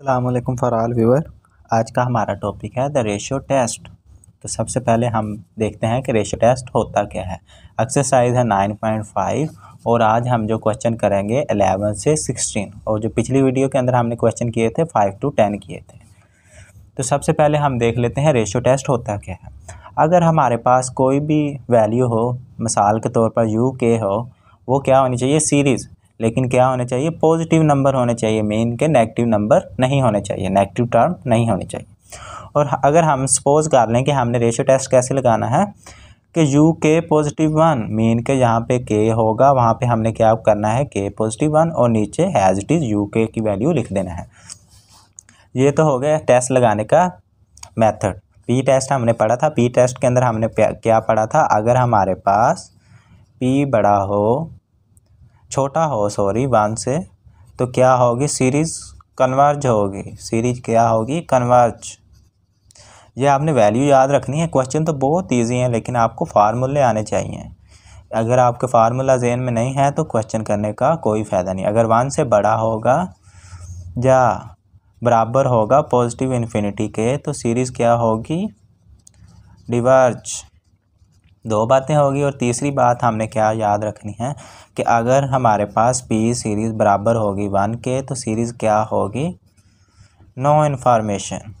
अल्लाम फ़राल व्यूअर आज का हमारा टॉपिक है द रेशियो टेस्ट तो सबसे पहले हम देखते हैं कि रेशियो टेस्ट होता क्या है एक्सरसाइज है नाइन पॉइंट फाइव और आज हम जो क्वेश्चन करेंगे अलेवन से सिक्सटीन और जो पिछली वीडियो के अंदर हमने क्वेश्चन किए थे फाइव टू टेन किए थे तो सबसे पहले हम देख लेते हैं रेशियो टेस्ट होता क्या है अगर हमारे पास कोई भी वैल्यू हो मिसाल के तौर पर यू के हो वो क्या होनी चाहिए सीरीज़ लेकिन क्या होने चाहिए पॉजिटिव नंबर होने चाहिए मेन के नेगेटिव नंबर नहीं होने चाहिए नेगेटिव टर्म नहीं होने चाहिए और अगर हम सपोज कर लें कि हमने रेशियो टेस्ट कैसे लगाना है कि you k positive one mean के जहाँ पे के होगा वहाँ पे हमने क्या करना है के पॉजिटिव वन और नीचे हैज़ इट इज़ यू के की वैल्यू लिख देना है ये तो हो गया टेस्ट लगाने का मेथड पी टेस्ट हमने पढ़ा था पी टेस्ट के अंदर हमने क्या पढ़ा था अगर हमारे पास पी बड़ा हो छोटा हो सॉरी वन से तो क्या होगी सीरीज़ कन्वर्ज होगी सीरीज क्या होगी कन्वर्ज यह आपने वैल्यू याद रखनी है क्वेश्चन तो बहुत ईजी हैं लेकिन आपको फार्मूले आने चाहिए अगर आपके फार्मूला जेन में नहीं है तो क्वेश्चन करने का कोई फ़ायदा नहीं अगर वन से बड़ा होगा या बराबर होगा पॉजिटिव इन्फिनिटी के तो सीरीज़ क्या होगी डिवर्ज दो बातें होगी और तीसरी बात हमने क्या याद रखनी है कि अगर हमारे पास पी सीरीज़ बराबर होगी वन के तो सीरीज़ क्या होगी नो इन्फॉर्मेशन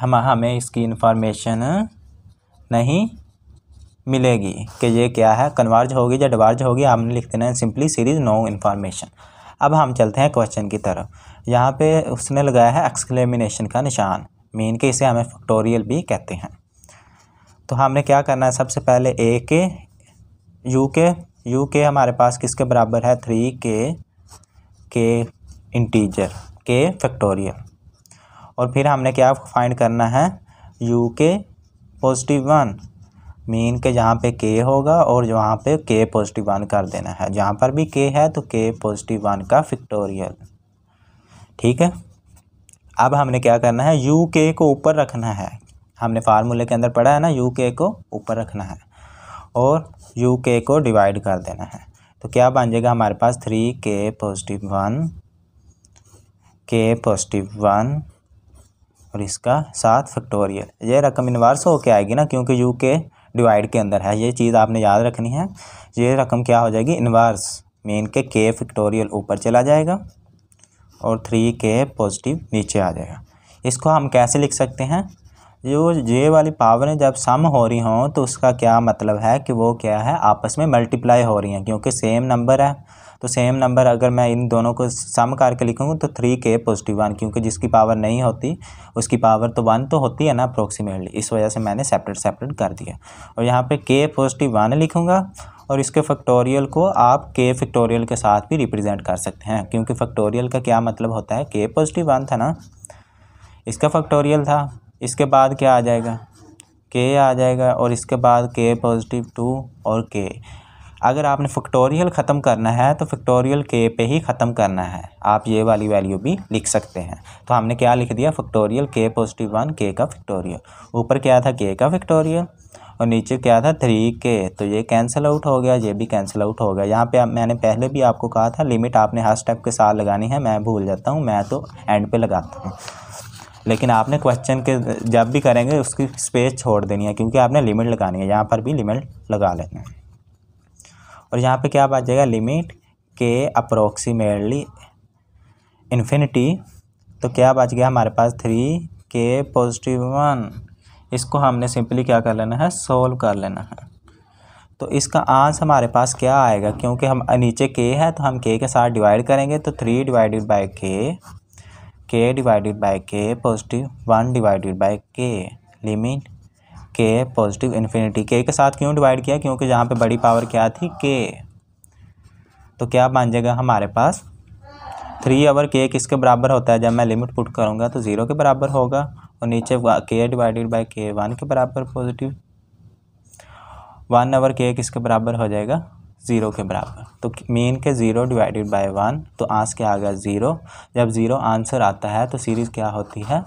हम हमें इसकी इन्फॉर्मेशन नहीं मिलेगी कि ये क्या है कन्वर्ज होगी या डिवर्ज होगी हमने लिख देना है सिंपली सीरीज़ नो इन्फॉर्मेशन अब हम चलते हैं क्वेश्चन की तरफ यहाँ पे उसने लगाया है एक्सक्लेमिनेशन का निशान मीन के इसे हमें फैक्टोरियल भी कहते हैं तो हमने क्या करना है सबसे पहले ए के यू के यू के हमारे पास किसके बराबर है थ्री के के इंटीजर के फैक्टोरियल और फिर हमने क्या फाइंड करना है u k positive one mean के जहाँ पे के होगा और जहाँ पे के पॉजिटिव वन कर देना है जहाँ पर भी के है तो के पॉजिटिव वन का फैक्टोरियल ठीक है अब हमने क्या करना है यू के को ऊपर रखना है हमने फार्मूले के अंदर पढ़ा है ना यू के को ऊपर रखना है और यू के को डिवाइड कर देना है तो क्या बन जाएगा हमारे पास three k positive one k positive one और इसका सात फैक्टोरियल ये रकम इन्वर्स होके आएगी ना क्योंकि यू के डिवाइड के अंदर है ये चीज़ आपने याद रखनी है ये रकम क्या हो जाएगी इनवर्स मेन के के फैक्टोरियल ऊपर चला जाएगा और थ्री के पॉजिटिव नीचे आ जाएगा इसको हम कैसे लिख सकते हैं जो जे वाली पावरें जब सम हो रही हों तो उसका क्या मतलब है कि वो क्या है आपस में मल्टीप्लाई हो रही हैं क्योंकि सेम नंबर है तो सेम नंबर अगर मैं इन दोनों को सम करके लिखूँगा तो थ्री के पॉजिटिव वन क्योंकि जिसकी पावर नहीं होती उसकी पावर तो वन तो होती है ना अप्रोक्सीमेटली इस वजह से मैंने सेपरेट सेपरेट कर दिया और यहाँ पे के पॉजिटिव वन लिखूँगा और इसके फैक्टोरियल को आप के फैक्टोरियल के साथ भी रिप्रेजेंट कर सकते हैं क्योंकि फैक्टोरियल का क्या मतलब होता है के पॉजिटिव वन था ना इसका फैक्टोरियल था इसके बाद क्या आ जाएगा के आ जाएगा और इसके बाद के पॉजिटिव टू और के अगर आपने फैक्टोरियल ख़त्म करना है तो फैक्टोरियल के पे ही ख़त्म करना है आप ये वाली वैल्यू भी लिख सकते हैं तो हमने क्या लिख दिया फैक्टोरियल के पॉजिटिव वन के का फैक्टोरियल ऊपर क्या था के का फैक्टोरियल और नीचे क्या था थ्री के तो ये कैंसिल आउट हो गया ये भी कैंसिल आउट हो गया यहाँ पे मैंने पहले भी आपको कहा था लिमिट आपने हर स्टेप के साथ लगानी है मैं भूल जाता हूँ मैं तो एंड पे लगाता हूँ लेकिन आपने क्वेश्चन के जब भी करेंगे उसकी स्पेस छोड़ देनी है क्योंकि आपने लिमिट लगानी है यहाँ पर भी लिमिट लगा लेना है और यहाँ पे क्या आ जाएगा लिमिट के अप्रोक्सीमेटली इन्फिनिटी तो क्या बच गया हमारे पास थ्री के पॉजिटिव वन इसको हमने सिंपली क्या कर लेना है सोल्व कर लेना है तो इसका आंसर हमारे पास क्या आएगा क्योंकि हम नीचे के है तो हम के के साथ डिवाइड करेंगे तो three divided by k k divided by k positive one divided by k limit k positive infinity के के साथ क्यों डिवाइड किया क्योंकि जहाँ पे बड़ी पावर क्या थी के तो क्या बन जाएगा हमारे पास थ्री अवर के किसके बराबर होता है जब मैं लिमिट पुट करूँगा तो ज़ीरो के बराबर होगा और नीचे के डिवाइडेड बाई के वन के बराबर पॉजिटिव वन आवर के किसके बराबर हो जाएगा ज़ीरो के बराबर तो मेन के ज़ीरो डिवाइडेड बाय वन तो आंस क्या आ गया ज़ीरो जब ज़ीरो आंसर आता है तो सीरीज़ क्या होती है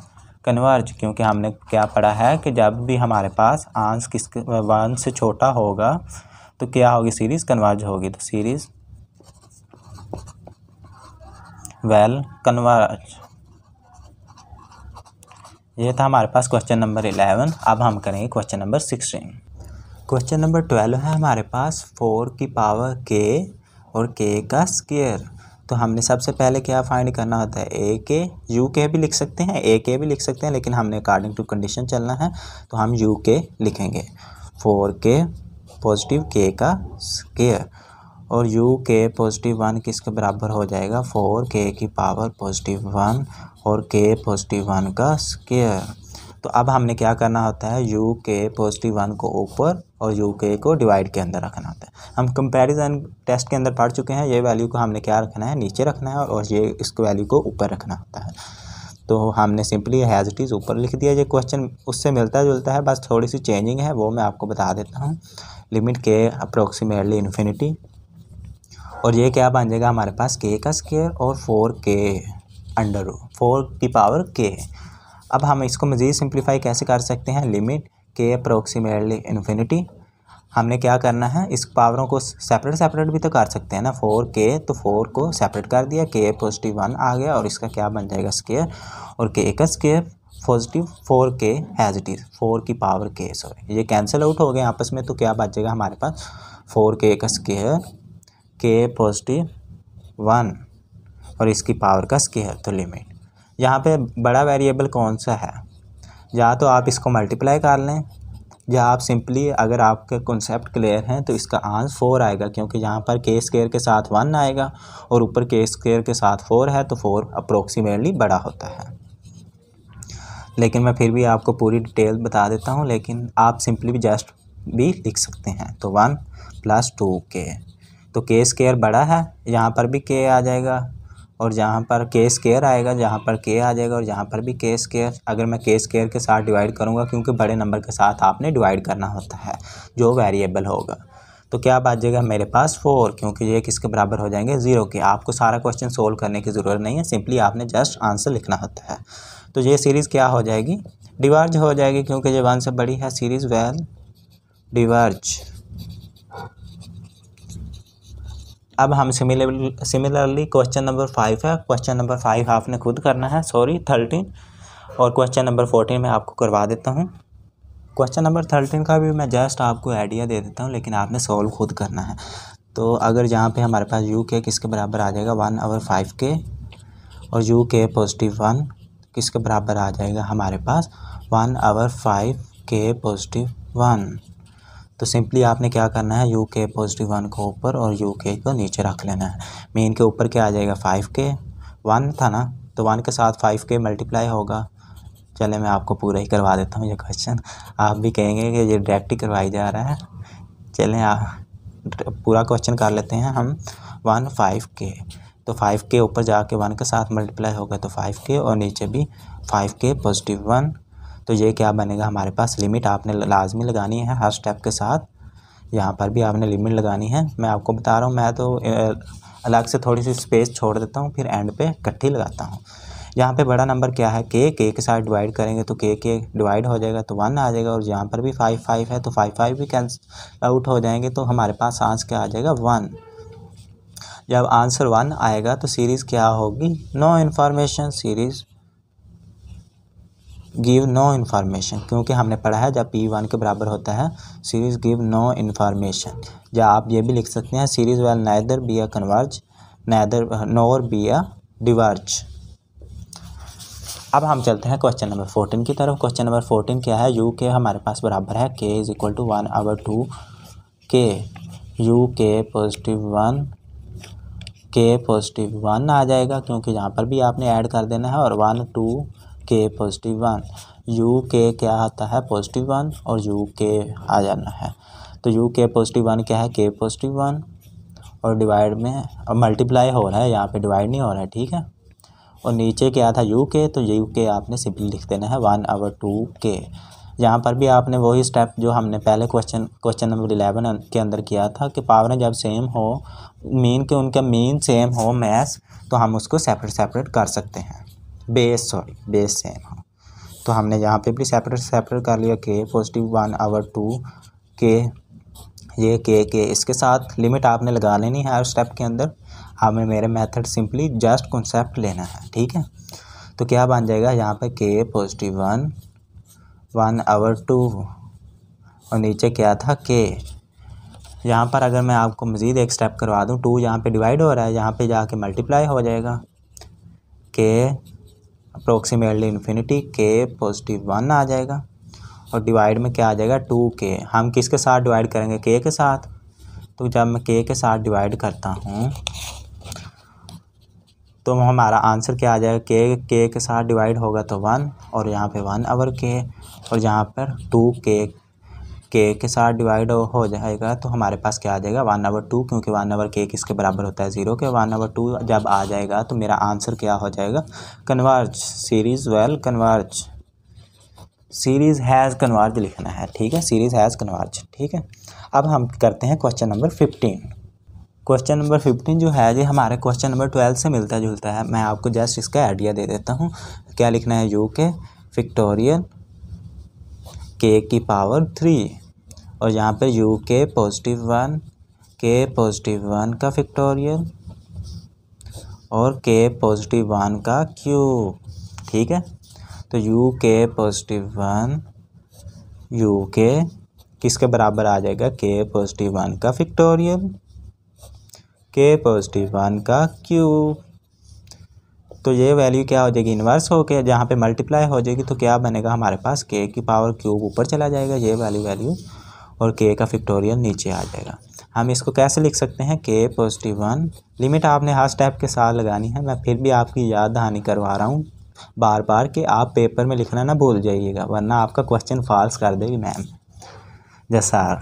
कन्वर्ज क्योंकि हमने क्या पढ़ा है कि जब भी हमारे पास आंस किस वन से छोटा होगा तो क्या होगी सीरीज़ कन्वर्ज होगी तो सीरीज़ वेल कन्वर्ज ये था हमारे पास क्वेश्चन नंबर इलेवन अब हम करेंगे question number sixteen question number twelve है हमारे पास फोर की पावर के और के का स्केयर तो हमने सबसे पहले क्या फाइंड करना होता है ए के यू के भी लिख सकते हैं ए के भी लिख सकते हैं लेकिन हमने अकॉर्डिंग टू कंडीशन चलना है तो हम यू के लिखेंगे फोर के पॉजिटिव के का स्केयर और यू के पॉजिटिव वन किसके बराबर हो जाएगा फोर के की पावर पॉजिटिव वन और के पॉजिटिव वन का स्केयर तो अब हमने क्या करना होता है यू के पॉजिटिव वन को ऊपर और यू के को डिवाइड के अंदर रखना होता है हम कंपैरिजन टेस्ट के अंदर पढ़ चुके हैं ये वैल्यू को हमने क्या रखना है नीचे रखना है और ये इस वैल्यू को ऊपर रखना होता है तो हमने सिंपली हैज़ इट इज़ ऊपर लिख दिया ये क्वेश्चन उससे मिलता जुलता है बस थोड़ी सी चेंजिंग है वो मैं आपको बता देता हूँ लिमिट के अप्रोक्सीमेटली इन्फिनिटी और ये क्या बन जाएगा हमारे पास के का स्केयर और फोर के अंडर फोर की पावर के अब हम इसको मज़ीद सिंप्लीफाई कैसे कर सकते हैं लिमिट के अप्रोक्सीमेटली इन्फिनिटी हमने क्या करना है इस पावरों को सेपरेट सेपरेट भी तो कर सकते हैं ना फोर के तो फोर को सेपरेट कर दिया के पॉजिटिव वन आ गया और इसका क्या बन जाएगा स्केयर और के का square positive four k as it is four की पावर के सॉरी ये कैंसिल आउट हो गए आपस में तो क्या बच जाएगा हमारे पास फोर के का स्केयर के पॉजिटिव वन और इसकी पावर का स्केयर तो लिमिट यहाँ पे बड़ा वेरिएबल कौन सा है या तो आप इसको मल्टीप्लाई कर लें या आप सिंपली अगर आपके कॉन्सेप्ट क्लियर हैं तो इसका आंसर फोर आएगा क्योंकि यहाँ पर के स्केयर के साथ वन आएगा और ऊपर के स्केयर के साथ फोर है तो फोर अप्रोक्सीमेटली बड़ा होता है लेकिन मैं फिर भी आपको पूरी डिटेल बता देता हूँ लेकिन आप सिंपली भी जस्ट भी लिख सकते हैं तो वन प्लस टू के तो के स्केयर बड़ा है यहाँ पर भी के आ जाएगा और जहाँ पर केस केयर आएगा जहाँ पर के आ जाएगा और जहाँ पर भी केस केयर अगर मैं केस केयर के साथ डिवाइड करूँगा क्योंकि बड़े नंबर के साथ आपने डिवाइड करना होता है जो वेरिएबल होगा तो क्या बात जाएगा मेरे पास फोर क्योंकि ये किसके बराबर हो जाएंगे ज़ीरो के आपको सारा क्वेश्चन सोल्व करने की ज़रूरत नहीं है सिंपली आपने जस्ट आंसर लिखना होता है तो ये सीरीज़ क्या हो जाएगी डिवर्ज हो जाएगी क्योंकि ये वन से बड़ी है सीरीज़ वेल डिवर्ज अब हम सिमिलरली क्वेश्चन नंबर फाइव है क्वेश्चन नंबर फाइव आपने खुद करना है सॉरी थर्टीन और क्वेश्चन नंबर फोर्टीन मैं आपको करवा देता हूँ क्वेश्चन नंबर थर्टीन का भी मैं जस्ट आपको आइडिया दे देता हूँ लेकिन आपने सॉल्व खुद करना है तो अगर जहाँ पे हमारे पास यू के किसके बराबर आ जाएगा वन और फाइव के और यू के पॉजिटिव वन किसके बराबर आ जाएगा हमारे पास one over five k positive one तो सिंपली आपने क्या करना है यू के पॉजिटिव वन को ऊपर और यू के को नीचे रख लेना है मेन के ऊपर क्या आ जाएगा फाइव के वन था ना तो वन के साथ फाइव के मल्टीप्लाई होगा चले मैं आपको पूरा ही करवा देता हूँ ये क्वेश्चन आप भी कहेंगे कि ये डायरेक्ट ही करवाई जा रहा है चलें आप पूरा क्वेश्चन कर लेते हैं हम वन फाइव के तो फाइव के ऊपर जाके वन के साथ मल्टीप्लाई होगा तो फाइव के और नीचे भी फाइव के पॉजिटिव वन तो ये क्या बनेगा हमारे पास लिमिट आपने लाजमी लगानी है हर स्टेप के साथ यहाँ पर भी आपने लिमिट लगानी है मैं आपको बता रहा हूँ मैं तो अलग से थोड़ी सी स्पेस छोड़ देता हूँ फिर एंड पे इकट्ठी लगाता हूँ यहाँ पे बड़ा नंबर क्या है के के के साथ डिवाइड करेंगे तो के के डिवाइड हो जाएगा तो वन आ जाएगा और यहाँ पर भी फाइव फाइव है तो फाइव फाइव भी कैंसल आउट हो जाएंगे तो हमारे पास आंसर क्या आ जाएगा वन जब आंसर वन आएगा तो सीरीज़ क्या होगी no information series give no information क्योंकि हमने पढ़ा है जब पी वन के बराबर होता है सीरीज़ गिव नो इन्फॉर्मेशन या आप ये भी लिख सकते हैं series well neither be a converge neither nor be a diverge अब हम चलते हैं क्वेश्चन नंबर फोर्टीन की तरफ क्वेश्चन नंबर फोर्टीन क्या है यू के हमारे पास बराबर है k is equal to one over two k u k positive one k positive one आ जाएगा क्योंकि यहाँ पर भी आपने ऐड कर देना है और one two k positive one u k क्या आता है पॉजिटिव वन और यू के आ जाना है तो यू के पॉजिटिव वन क्या है के पॉजिटिव वन और डिवाइड में और मल्टीप्लाई हो रहा है यहाँ पे डिवाइड नहीं हो रहा है ठीक है और नीचे क्या था यू के तो यू के आपने सिंपली लिख देना है वन आवर टू के यहाँ पर भी आपने वही स्टेप जो हमने पहले क्वेश्चन क्वेश्चन नंबर इलेवन के अंदर किया था कि पावर जब सेम हो मीन के उनका मीन सेम हो मैथ्स तो हम उसको सेपरेट सेपरेट कर सकते हैं बेस सॉरी बेस सेम हो हाँ। तो हमने यहाँ पे भी सेपरेट सेपरेट कर लिया के पॉजिटिव वन आवर टू के ये के के इसके साथ लिमिट आपने लगा लेनी है हर स्टेप के अंदर हमें मेरे मेथड सिंपली जस्ट कॉन्सेप्ट लेना है ठीक है तो क्या बन जाएगा यहाँ पे k positive one one over two और नीचे क्या था के यहाँ पर अगर मैं आपको मज़ीद एक स्टेप करवा दूँ टू यहाँ पे डिवाइड हो रहा है यहाँ पे जाके मल्टीप्लाई हो जाएगा k approximately infinity k positive one आ जाएगा और डिवाइड में क्या आ जाएगा टू के हम किसके साथ डिवाइड करेंगे के के साथ तो जब मैं के के साथ डिवाइड करता हूँ तो हमारा आंसर क्या आ जाएगा के के के साथ डिवाइड होगा तो वन और यहाँ पे वन अवर के और यहाँ पर टू के के के साथ डिवाइड हो जाएगा तो हमारे पास क्या आ जाएगा वन आवर टू क्योंकि वन आवर के किसके बराबर होता है ज़ीरो के वन आवर टू जब आ जाएगा तो मेरा आंसर क्या हो जाएगा converge series well converge series has converge लिखना है ठीक है सीरीज़ हैज़ कन्वर्ज ठीक है अब हम करते हैं question number fifteen question number fifteen जो है ये हमारे क्वेश्चन नंबर ट्वेल्व से मिलता जुलता है मैं आपको जस्ट इसका आइडिया दे देता हूँ क्या लिखना है यू के विक्टोरियन के की पावर थ्री और यहाँ पर u k positive one k positive one का फैक्टोरियल और के पॉजिटिव वन का क्यू ठीक है तो you k positive one u के किसके बराबर आ जाएगा के पॉजिटिव वन का फैक्टोरियल के पॉजिटिव वन का क्यू तो ये वैल्यू क्या हो जाएगी इन्वर्स के जहाँ पे मल्टीप्लाई हो जाएगी तो क्या बनेगा हमारे पास के की पावर क्यूब ऊपर चला जाएगा ये वाली वैल्यू और के का फिक्टोरियल नीचे आ जाएगा हम इसको कैसे लिख सकते हैं के पॉजिटिव वन लिमिट आपने हाथ स्टेप के साथ लगानी है मैं फिर भी आपकी याद दहानी करवा रहा हूँ बार बार कि आप पेपर में लिखना ना भूल जाइएगा वरना आपका क्वेश्चन फॉल्स कर देगी मैम जसार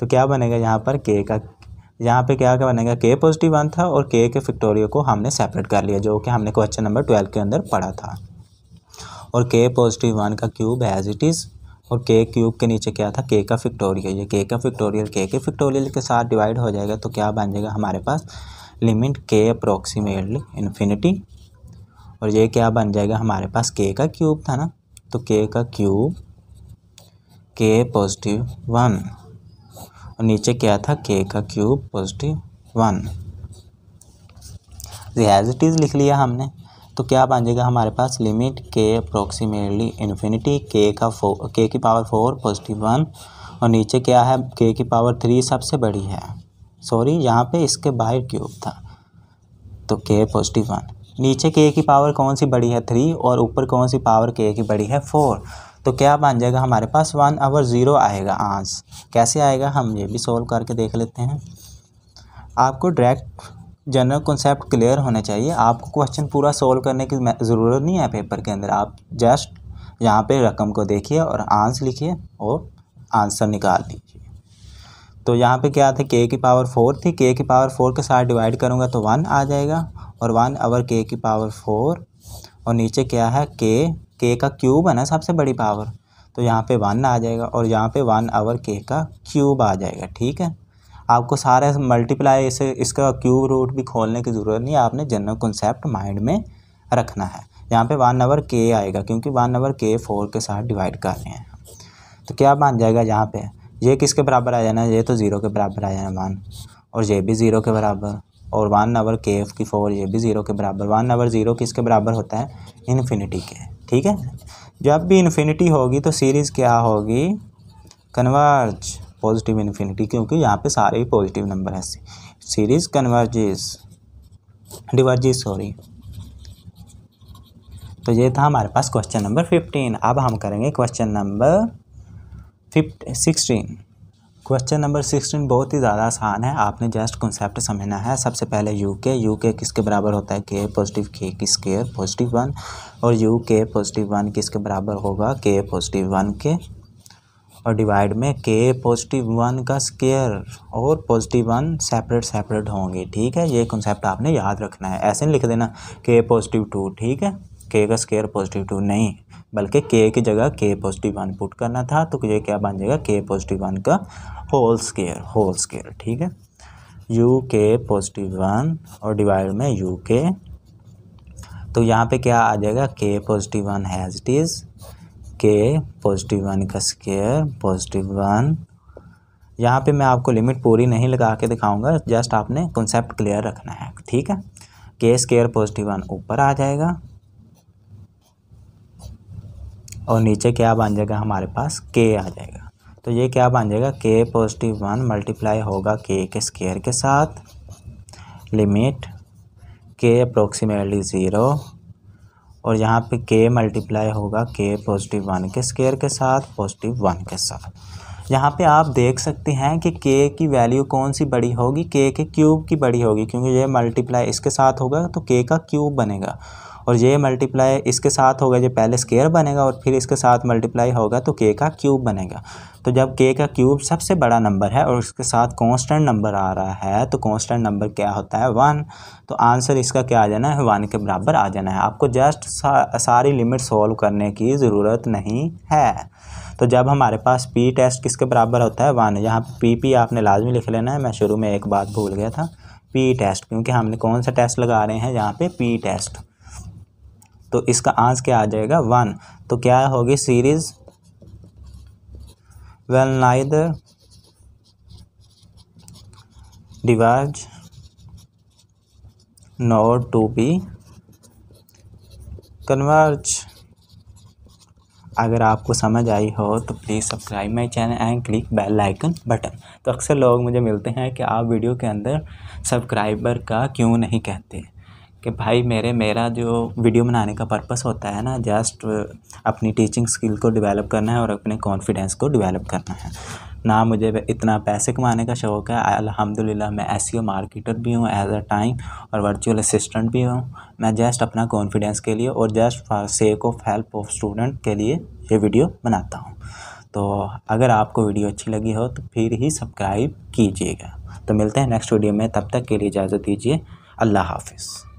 तो क्या बनेगा यहाँ पर के का यहाँ पे क्या क्या बनेगा के पॉजिटिव वन था और के के फिक्टोरियो को हमने सेपरेट कर लिया जो कि हमने क्वेश्चन नंबर ट्वेल्व के अंदर पढ़ा था और के पॉजिटिव वन का क्यूब एज इट इज़ और के क्यूब के नीचे क्या था के का फिक्टोरियल ये के का फिक्टोरियल के के फिक्टोरियल के साथ डिवाइड हो जाएगा तो क्या बन जाएगा हमारे पास लिमिट के अप्रोक्सीमेटली इन्फिनिटी और ये क्या बन जाएगा हमारे पास के का क्यूब था ना तो के का क्यूब के पॉजिटिव वन और नीचे क्या था के का क्यूब पॉजिटिव वन इज़ लिख लिया हमने तो क्या बन जाएगा हमारे पास limit k approximately infinity k का फो के की पावर फोर पॉजिटिव वन और नीचे क्या है के की पावर थ्री सबसे बड़ी है सॉरी यहाँ पे इसके बाहर क्यूब था तो के पॉजिटिव वन नीचे के की पावर कौन सी बड़ी है थ्री और ऊपर कौन सी पावर के की बड़ी है फोर तो क्या बन जाएगा हमारे पास वन आवर ज़ीरो आएगा आंस कैसे आएगा हम ये भी सोल्व करके देख लेते हैं आपको डायरेक्ट जनरल कॉन्सेप्ट क्लियर होने चाहिए आपको क्वेश्चन पूरा सोल्व करने की ज़रूरत नहीं है पेपर के अंदर आप जस्ट यहाँ पे रकम को देखिए और आंसर लिखिए और आंसर निकाल लीजिए तो यहाँ पे क्या था के की पावर फोर थी के की पावर फोर के साथ डिवाइड करूँगा तो वन आ जाएगा और वन आवर के की पावर फोर और नीचे क्या है के के का क्यूब है ना सबसे बड़ी पावर तो यहाँ पे वन आ जाएगा और यहाँ पे वन आवर के का क्यूब आ जाएगा ठीक है आपको सारे मल्टीप्लाई इसे इसका क्यूब रूट भी खोलने की ज़रूरत नहीं है आपने जनरल कॉन्सेप्ट माइंड में रखना है यहाँ पे वन आवर के आएगा क्योंकि वन आवर के फोर के साथ डिवाइड कर रहे हैं तो क्या बन जाएगा यहाँ पे ये किसके बराबर आ जाना है ये तो ज़ीरो के बराबर आ जाना वन और ये भी ज़ीरो के बराबर और वन आवर के एफ की फोर ये भी ज़ीरो के बराबर वन आवर ज़ीरो किसके बराबर होता है इन्फिनिटी के ठीक है जब भी इन्फिनिटी होगी तो सीरीज़ क्या होगी कन्वर्ज पॉजिटिव इन्फिनिटी क्योंकि यहाँ पे सारे ही पॉजिटिव नंबर हैं सीरीज कन्वर्जिस डिवर्जिस सॉरी तो ये था हमारे पास क्वेश्चन नंबर फिफ्टीन अब हम करेंगे question number sixteen question number sixteen बहुत ही ज़्यादा आसान है आपने जस्ट कॉन्सेप्ट समझना है सबसे पहले यू के यू के किसके बराबर होता है के पॉजिटिव के की स्केयर पॉजिटिव वन और यू के पॉजिटिव वन किसके बराबर होगा के पॉजिटिव वन के और डिवाइड में के पॉजिटिव वन का स्केयर और पॉजिटिव वन सेपरेट सेपरेट होंगे ठीक है ये कंसेप्ट आपने याद रखना है ऐसे नहीं लिख देना के पॉजिटिव टू ठीक है के का स्केयर पॉजिटिव टू नहीं बल्कि के की जगह के पॉजिटिव वन पुट करना था तो ये क्या बन जाएगा के पॉजिटिव वन का होल स्केयर होल स्केयर ठीक है यू के पॉजिटिव वन और डिवाइड में यू के तो यहाँ पे क्या आ जाएगा k positive one has it is k positive one का स्केयर पॉजिटिव वन यहाँ पे मैं आपको लिमिट पूरी नहीं लगा के दिखाऊंगा जस्ट आपने कॉन्सेप्ट क्लियर रखना है ठीक है के स्केयर पॉजिटिव वन ऊपर आ जाएगा और नीचे क्या बन जाएगा हमारे पास के आ जाएगा तो ये क्या बन जाएगा के पॉजिटिव वन मल्टीप्लाई होगा के के स्केयर के साथ लिमिट के अप्रोक्सीमेटली ज़ीरो और यहाँ पे के मल्टीप्लाई होगा के पॉजिटिव वन के स्केयर के साथ पॉजिटिव वन के साथ यहाँ पे आप देख सकते हैं कि के की वैल्यू कौन सी बड़ी होगी के के क्यूब की बड़ी होगी क्योंकि ये मल्टीप्लाई इसके साथ होगा तो के का क्यूब बनेगा और ये मल्टीप्लाई इसके साथ होगा ये पहले स्केयर बनेगा और फिर इसके साथ मल्टीप्लाई होगा तो के का क्यूब बनेगा तो जब के का क्यूब सबसे बड़ा नंबर है और उसके साथ कांस्टेंट नंबर आ रहा है तो कांस्टेंट नंबर क्या होता है वन तो आंसर इसका क्या आ जाना है वन के बराबर आ जाना है आपको जस्ट सा, सारी लिमिट सॉल्व करने की ज़रूरत नहीं है तो जब हमारे पास पी टेस्ट किसके बराबर होता है वन यहाँ पी पी आपने लाजमी लिख लेना है मैं शुरू में एक बात भूल गया था पी टेस्ट क्योंकि हमने कौन सा टेस्ट लगा रहे हैं यहाँ पे पी टेस्ट तो इसका आंस क्या आ जाएगा वन तो क्या होगी series well neither diverges not to be converge अगर आपको समझ आई हो तो please subscribe my channel and click bell icon button तो अक्सर लोग मुझे मिलते हैं कि आप वीडियो के अंदर सब्सक्राइबर का क्यों नहीं कहते कि भाई मेरे मेरा जो वीडियो बनाने का पर्पस होता है ना जस्ट uh, अपनी टीचिंग स्किल को डेवलप करना है और अपने कॉन्फिडेंस को डेवलप करना है ना मुझे इतना पैसे कमाने का शौक़ है अल्हम्दुलिल्लाह मैं एस मार्केटर e भी हूँ एज अ टाइम और वर्चुअल असिस्टेंट भी हूँ मैं जस्ट अपना कॉन्फिडेंस के लिए और just for sake of help of student के लिए ये वीडियो बनाता हूँ तो अगर आपको वीडियो अच्छी लगी हो तो फिर ही सब्सक्राइब कीजिएगा तो मिलते हैं नेक्स्ट वीडियो में तब तक के लिए इजाज़त दीजिए अल्लाह हाफिज़